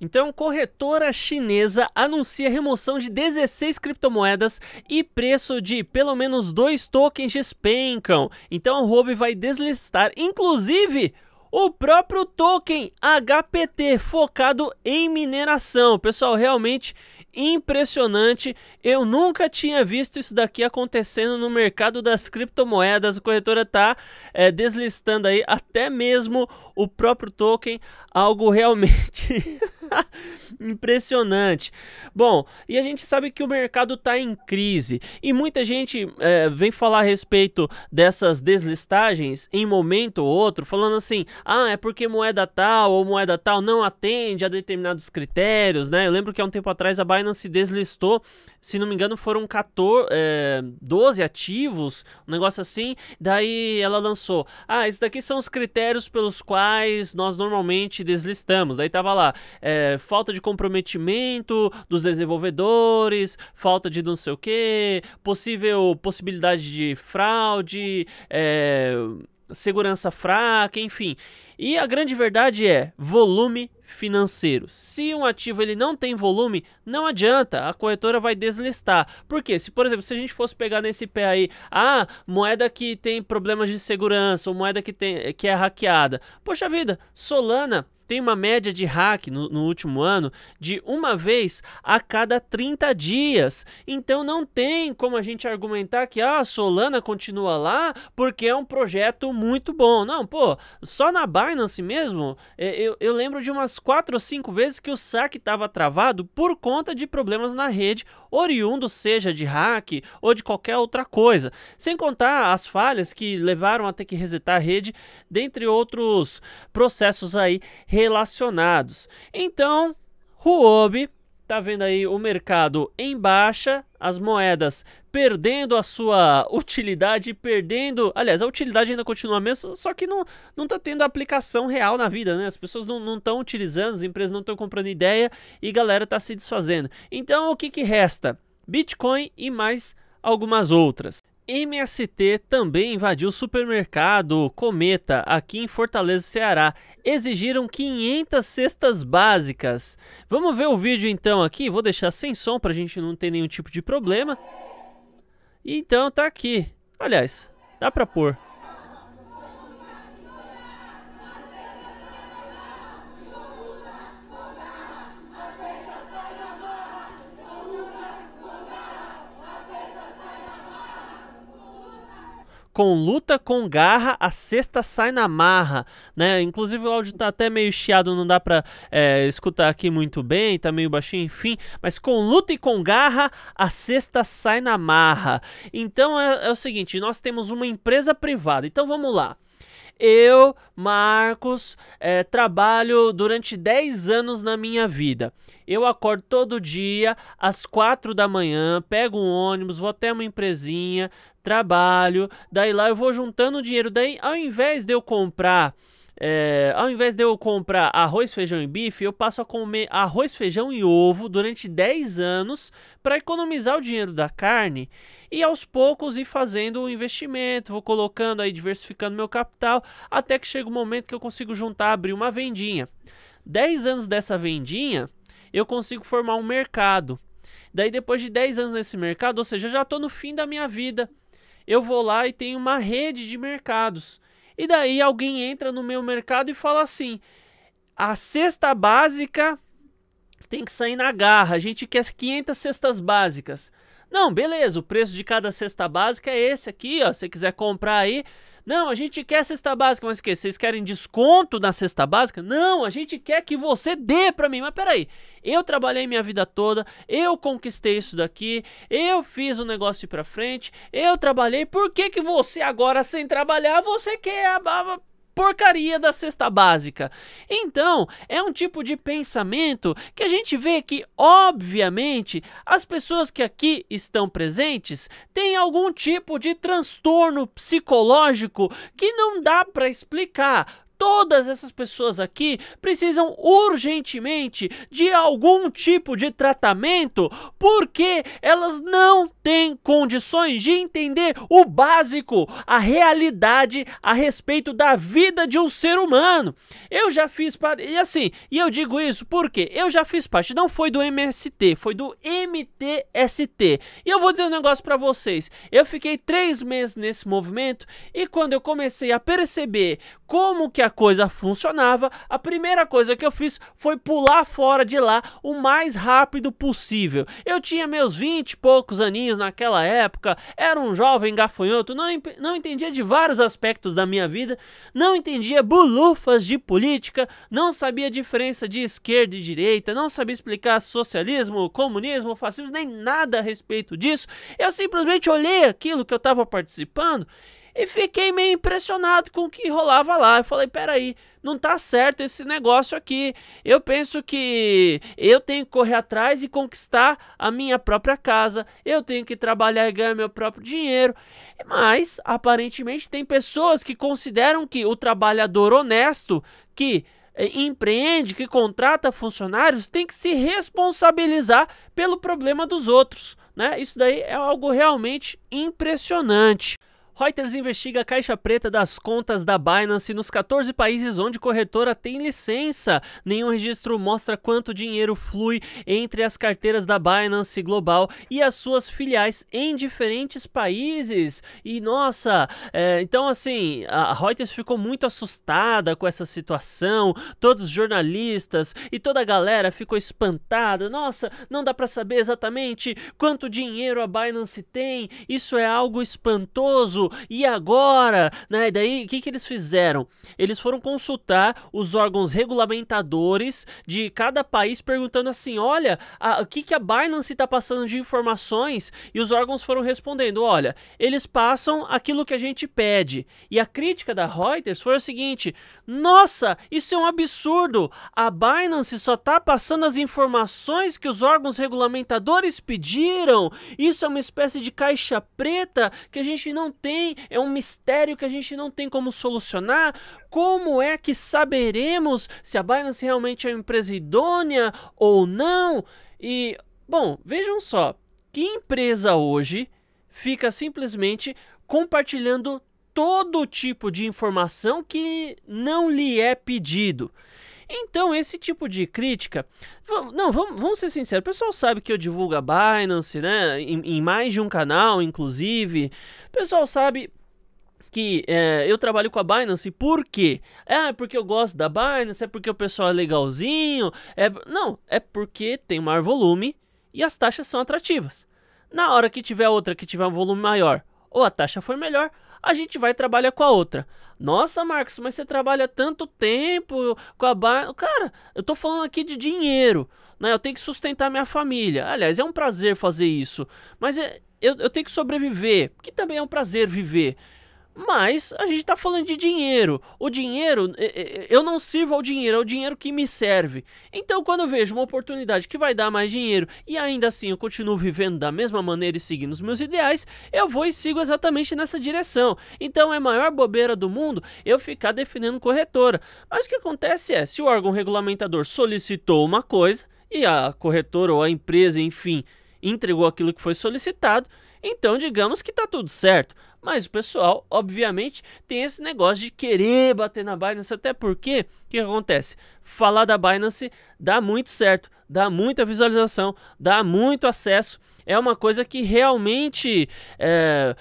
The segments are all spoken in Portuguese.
Então, corretora chinesa anuncia remoção de 16 criptomoedas e preço de pelo menos dois tokens despencam. Então, a Huobi vai deslistar, inclusive, o próprio token HPT focado em mineração. Pessoal, realmente impressionante. Eu nunca tinha visto isso daqui acontecendo no mercado das criptomoedas. A corretora está é, eh, deslistando aí até mesmo o próprio token, algo realmente Impressionante. Bom, e a gente sabe que o mercado está em crise e muita gente é, vem falar a respeito dessas deslistagens em momento ou outro, falando assim: ah, é porque moeda tal ou moeda tal não atende a determinados critérios, né? Eu lembro que há um tempo atrás a Binance deslistou, se não me engano, foram 14, é, 12 ativos, um negócio assim. Daí ela lançou: ah, esses daqui são os critérios pelos quais nós normalmente deslistamos. Daí tava lá. É, é, falta de comprometimento dos desenvolvedores, falta de não sei o que, possível possibilidade de fraude, é, segurança fraca, enfim. E a grande verdade é volume financeiro. Se um ativo ele não tem volume, não adianta, a corretora vai deslistar. Porque se, por exemplo, se a gente fosse pegar nesse pé aí, ah, moeda que tem problemas de segurança, ou moeda que tem que é hackeada. Poxa vida, Solana tem uma média de hack no, no, último ano de uma vez a cada 30 dias. Então não tem como a gente argumentar que ah, a Solana continua lá porque é um projeto muito bom. Não, pô, só na Binance mesmo, é, eu, eu lembro de umas 4 ou 5 vezes que o saque estava travado por conta de problemas na rede oriundo seja de hack ou de qualquer outra coisa. Sem contar as falhas que levaram a ter que resetar a rede, dentre outros processos aí relacionados. Então, Huobi tá vendo aí o mercado em baixa, as moedas perdendo a sua utilidade, perdendo. Aliás, a utilidade ainda continua a mesma, só que não, não tá tendo aplicação real na vida, né? As pessoas não estão utilizando, as empresas não estão comprando ideia e galera tá se desfazendo. Então o que, que resta? Bitcoin e mais algumas outras. MST também invadiu o supermercado Cometa aqui em Fortaleza, Ceará. Exigiram 500 cestas básicas. Vamos ver o vídeo então aqui. Vou deixar sem som para a gente não ter nenhum tipo de problema. Então tá aqui. Aliás, dá para pôr. com luta, com garra, a sexta sai na marra, né? Inclusive o áudio tá até meio chiado, não dá pra é, escutar aqui muito bem, tá meio baixinho, enfim. Mas com luta e com garra, a sexta sai na marra. Então é, é o seguinte, nós temos uma empresa privada, então vamos lá. Eu, Marcos, é, trabalho durante 10 anos na minha vida. Eu acordo todo dia às 4 da manhã, pego um ônibus, vou até uma empresinha, trabalho, daí lá eu vou juntando dinheiro. Daí, ao invés de eu comprar. É, ao invés de eu comprar arroz, feijão e bife, eu passo a comer arroz, feijão e ovo durante 10 anos para economizar o dinheiro da carne e aos poucos ir fazendo o investimento, vou colocando aí, diversificando meu capital, até que chega o um momento que eu consigo juntar, abrir uma vendinha. 10 anos dessa vendinha, eu consigo formar um mercado. Daí depois de 10 anos nesse mercado, ou seja, já estou no fim da minha vida eu vou lá e tenho uma rede de mercados. E daí alguém entra no meu mercado e fala assim: a cesta básica tem que sair na garra, a gente quer 500 cestas básicas. Não, beleza, o preço de cada cesta básica é esse aqui, ó, se você quiser comprar aí, não, a gente quer cesta básica, mas o quê? Vocês querem desconto na cesta básica? Não, a gente quer que você dê para mim. Mas peraí, eu trabalhei minha vida toda, eu conquistei isso daqui, eu fiz o um negócio ir pra frente, eu trabalhei, por que que você agora sem trabalhar, você quer a, a, porcaria da cesta básica. Então, é um tipo de pensamento que a gente vê que, obviamente, as pessoas que aqui estão presentes têm algum tipo de transtorno psicológico que não dá para explicar todas essas pessoas aqui precisam urgentemente de algum tipo de tratamento porque elas não têm condições de entender o básico, a realidade a respeito da vida de um ser humano. Eu já fiz parte, e assim, e eu digo isso porque eu já fiz parte, não foi do MST, foi do MTST. E eu vou dizer um negócio para vocês, eu fiquei três meses nesse movimento e quando eu comecei a perceber como que a a coisa funcionava, a primeira coisa que eu fiz foi pular fora de lá o mais rápido possível. Eu tinha meus 20 e poucos aninhos naquela época, era um jovem gafanhoto, não, não entendia de vários aspectos da minha vida, não entendia bulufas de política, não sabia a diferença de esquerda e direita, não sabia explicar socialismo, comunismo, fascismo, nem nada a respeito disso. Eu simplesmente olhei aquilo que eu estava participando e fiquei meio impressionado com o que rolava lá. Eu falei, peraí, não tá certo esse negócio aqui. Eu penso que eu tenho que correr atrás e conquistar a minha própria casa. Eu tenho que trabalhar e ganhar meu próprio dinheiro. Mas, aparentemente, tem pessoas que consideram que o trabalhador honesto que eh, empreende, que contrata funcionários, tem que se responsabilizar pelo problema dos outros. Né? Isso daí é algo realmente impressionante. Reuters investiga a caixa preta das contas da Binance nos 14 países onde corretora tem licença. Nenhum registro mostra quanto dinheiro flui entre as carteiras da Binance Global e as suas filiais em diferentes países. E nossa, é, então assim, a Reuters ficou muito assustada com essa situação. Todos os jornalistas e toda a galera ficou espantada. Nossa, não dá para saber exatamente quanto dinheiro a Binance tem. Isso é algo espantoso e agora? Né? E daí, o que, que eles fizeram? Eles foram consultar os órgãos regulamentadores de cada país, perguntando assim: olha, o que, que a Binance está passando de informações? E os órgãos foram respondendo: olha, eles passam aquilo que a gente pede. E a crítica da Reuters foi o seguinte: nossa, isso é um absurdo! A Binance só está passando as informações que os órgãos regulamentadores pediram! Isso é uma espécie de caixa preta que a gente não tem tem, é um mistério que a gente não tem como solucionar. Como é que saberemos se a Binance realmente é uma empresa idônea ou não? E, bom, vejam só, que empresa hoje fica simplesmente compartilhando todo tipo de informação que não lhe é pedido. Então, esse tipo de crítica. Não, vamos, vamos ser sinceros. O pessoal sabe que eu divulgo a Binance, né? Em, em mais de um canal, inclusive. O pessoal sabe que é, eu trabalho com a Binance, por quê? É, é porque eu gosto da Binance, é porque o pessoal é legalzinho, é... Não, é porque tem maior volume e as taxas são atrativas. Na hora que tiver outra que tiver um volume maior ou a taxa for melhor, a gente vai trabalhar com a outra. Nossa, Marcos, mas você trabalha tanto tempo com a barra. Cara, eu tô falando aqui de dinheiro, né? Eu tenho que sustentar minha família. Aliás, é um prazer fazer isso, mas é, eu, eu tenho que sobreviver, que também é um prazer viver. Mas a gente está falando de dinheiro. O dinheiro, eu não sirvo ao dinheiro, é o dinheiro que me serve. Então, quando eu vejo uma oportunidade que vai dar mais dinheiro e ainda assim eu continuo vivendo da mesma maneira e seguindo os meus ideais, eu vou e sigo exatamente nessa direção. Então, é a maior bobeira do mundo eu ficar defendendo corretora. Mas o que acontece é, se o órgão regulamentador solicitou uma coisa e a corretora ou a empresa, enfim, entregou aquilo que foi solicitado então, digamos que tá tudo certo. Mas o pessoal, obviamente, tem esse negócio de querer bater na Binance, até porque o que acontece? Falar da Binance dá muito certo, dá muita visualização, dá muito acesso é uma coisa que realmente é,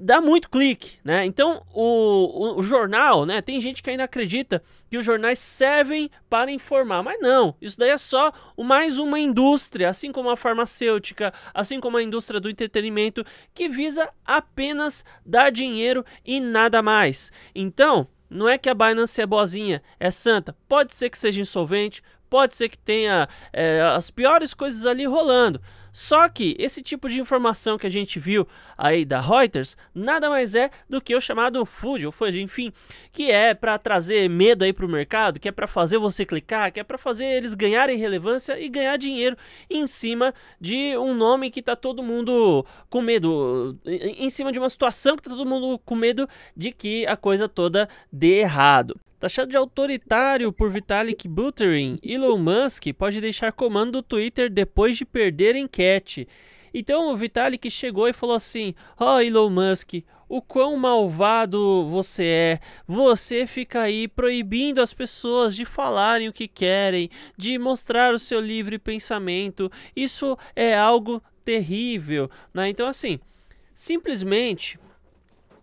dá muito clique, né? Então o, o, o, jornal, né? Tem gente que ainda acredita que os jornais servem para informar, mas não. Isso daí é só mais uma indústria, assim como a farmacêutica, assim como a indústria do entretenimento, que visa apenas dar dinheiro e nada mais. Então não é que a Binance é boazinha, é santa. Pode ser que seja insolvente, pode ser que tenha é, as piores coisas ali rolando. Só que esse tipo de informação que a gente viu aí da Reuters nada mais é do que o chamado food ou food, enfim, que é para trazer medo aí para o mercado, que é para fazer você clicar, que é para fazer eles ganharem relevância e ganhar dinheiro em cima de um nome que tá todo mundo com medo, em cima de uma situação que tá todo mundo com medo de que a coisa toda dê errado. Taxado tá de autoritário por Vitalik Buterin, Elon Musk pode deixar comando do Twitter depois de perder enquete. Então o Vitalik chegou e falou assim: Ó oh, Elon Musk, o quão malvado você é. Você fica aí proibindo as pessoas de falarem o que querem, de mostrar o seu livre pensamento. Isso é algo terrível. Né? Então, assim, simplesmente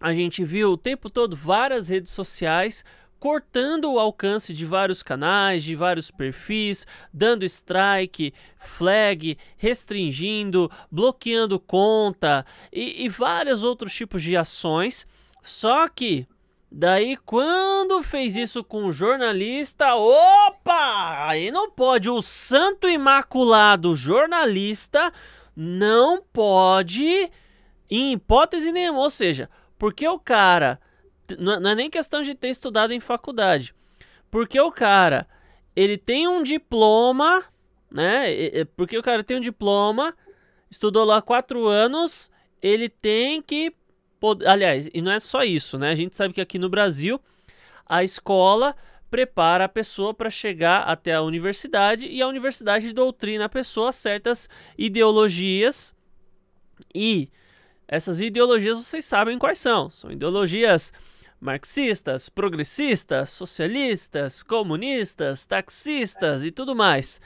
a gente viu o tempo todo várias redes sociais cortando o alcance de vários canais, de vários perfis, dando strike, flag, restringindo, bloqueando conta e, e vários outros tipos de ações. Só que Daí, quando fez isso com o jornalista, opa! Aí não pode. O santo imaculado jornalista não pode, em hipótese nenhuma. Ou seja, porque o cara é, não é nem questão de ter estudado em faculdade. Porque o cara, ele tem um diploma, né? Porque o cara tem um diploma, estudou lá quatro anos, ele tem que. Aliás, e não é só isso, né? A gente sabe que aqui no Brasil a escola prepara a pessoa para chegar até a universidade e a universidade doutrina a pessoa a certas ideologias e essas ideologias vocês sabem quais são. São ideologias marxistas, progressistas, socialistas, comunistas, taxistas e tudo mais.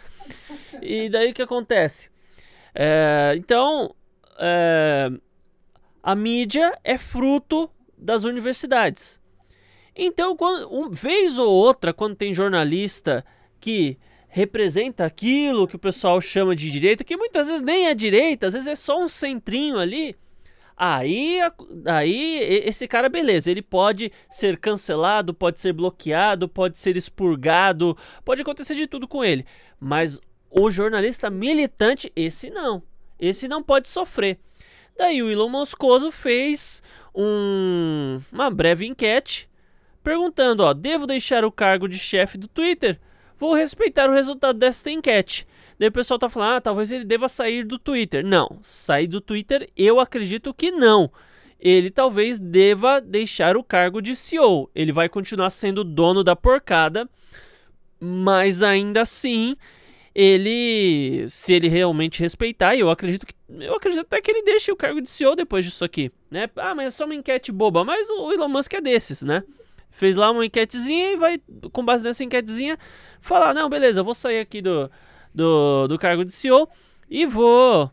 E daí o que acontece? É, então, é, a mídia é fruto das universidades. Então, quando, um, vez ou outra, quando tem jornalista que representa aquilo que o pessoal chama de direita, que muitas vezes nem é direita, às vezes é só um centrinho ali, Aí, aí esse cara, beleza, ele pode ser cancelado, pode ser bloqueado, pode ser expurgado, pode acontecer de tudo com ele. Mas o jornalista militante, esse não. Esse não pode sofrer. Daí o Elon Moscoso fez um, uma breve enquete perguntando, ó, devo deixar o cargo de chefe do Twitter? vou respeitar o resultado desta enquete. Daí o pessoal tá falando, ah, talvez ele deva sair do Twitter. Não, sair do Twitter eu acredito que não. Ele talvez deva deixar o cargo de CEO. Ele vai continuar sendo dono da porcada, mas ainda assim, ele, se ele realmente respeitar, eu acredito que eu acredito até que ele deixe o cargo de CEO depois disso aqui, né? Ah, mas é só uma enquete boba, mas o Elon Musk é desses, né? fez lá uma enquetezinha e vai, com base nessa enquetezinha, falar: não, beleza, eu vou sair aqui do, do, do cargo de CEO e vou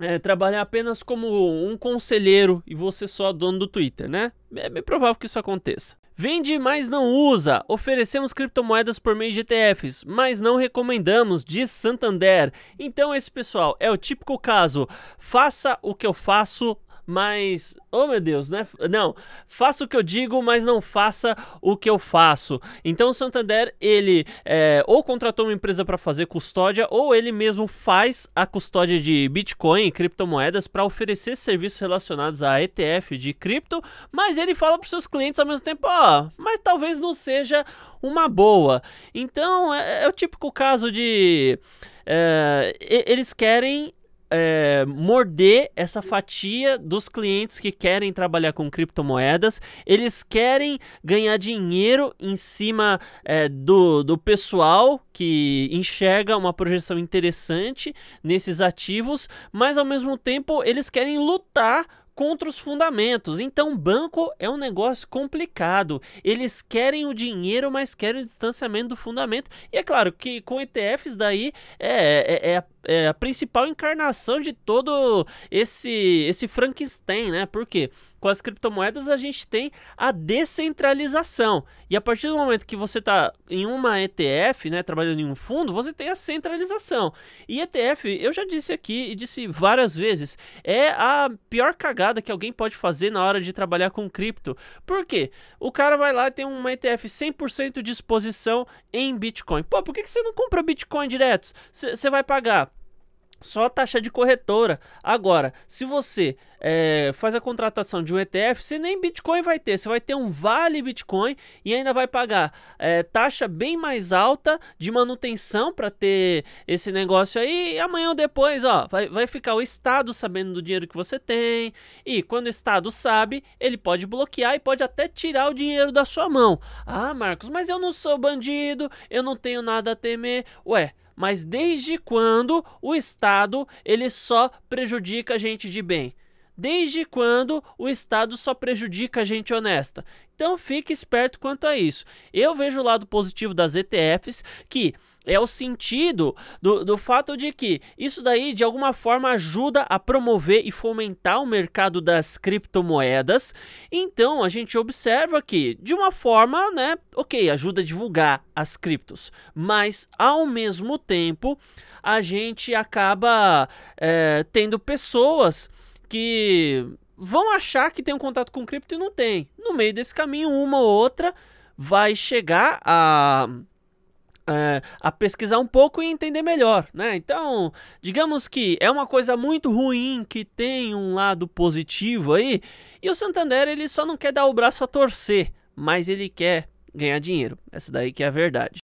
é, trabalhar apenas como um conselheiro e você só dono do Twitter, né? É bem provável que isso aconteça. Vende, mas não usa. Oferecemos criptomoedas por meio de ETFs, mas não recomendamos, diz Santander. Então, esse pessoal é o típico caso: faça o que eu faço, mas. Oh meu Deus, né? Não, faça o que eu digo, mas não faça o que eu faço. Então o Santander, ele é, ou contratou uma empresa para fazer custódia, ou ele mesmo faz a custódia de Bitcoin e criptomoedas para oferecer serviços relacionados a ETF de cripto, mas ele fala para seus clientes ao mesmo tempo: ó, oh, mas talvez não seja uma boa. Então é, é o típico caso de. É, eles querem é, morder essa fatia dos clientes que querem trabalhar com criptomoedas. Eles querem ganhar dinheiro em cima é, do, do pessoal que enxerga uma projeção interessante nesses ativos, mas ao mesmo tempo eles querem lutar contra os fundamentos. Então, banco é um negócio complicado. Eles querem o dinheiro, mas querem o distanciamento do fundamento. E é claro que com ETFs daí é, é, é é, a principal encarnação de todo esse, esse Frankenstein, né? Porque com as criptomoedas a gente tem a descentralização. E a partir do momento que você está em uma ETF, né, trabalhando em um fundo, você tem a centralização. E ETF, eu já disse aqui e disse várias vezes, é a pior cagada que alguém pode fazer na hora de trabalhar com cripto. Por quê? O cara vai lá e tem uma ETF 100% de exposição em Bitcoin. Pô, por que, você não compra Bitcoin direto? Você vai pagar só a taxa de corretora. Agora, se você é, faz a contratação de um ETF, você nem Bitcoin vai ter, você vai ter um vale Bitcoin e ainda vai pagar é, taxa bem mais alta de manutenção para ter esse negócio aí. E amanhã ou depois, ó, vai, vai ficar o Estado sabendo do dinheiro que você tem. E quando o Estado sabe, ele pode bloquear e pode até tirar o dinheiro da sua mão. Ah, Marcos, mas eu não sou bandido, eu não tenho nada a temer. Ué, mas desde quando o Estado ele só prejudica a gente de bem? Desde quando o Estado só prejudica a gente honesta? Então fique esperto quanto a isso. Eu vejo o lado positivo das ETFs que é o sentido do, do fato de que isso daí de alguma forma ajuda a promover e fomentar o mercado das criptomoedas. Então a gente observa que de uma forma, né, ok, ajuda a divulgar as criptos, mas ao mesmo tempo a gente acaba é, tendo pessoas que vão achar que tem um contato com cripto e não tem. No meio desse caminho, uma ou outra vai chegar a é, a pesquisar um pouco e entender melhor, né? Então, digamos que é uma coisa muito ruim que tem um lado positivo aí, e o Santander ele só não quer dar o braço a torcer, mas ele quer ganhar dinheiro. Essa daí que é a verdade.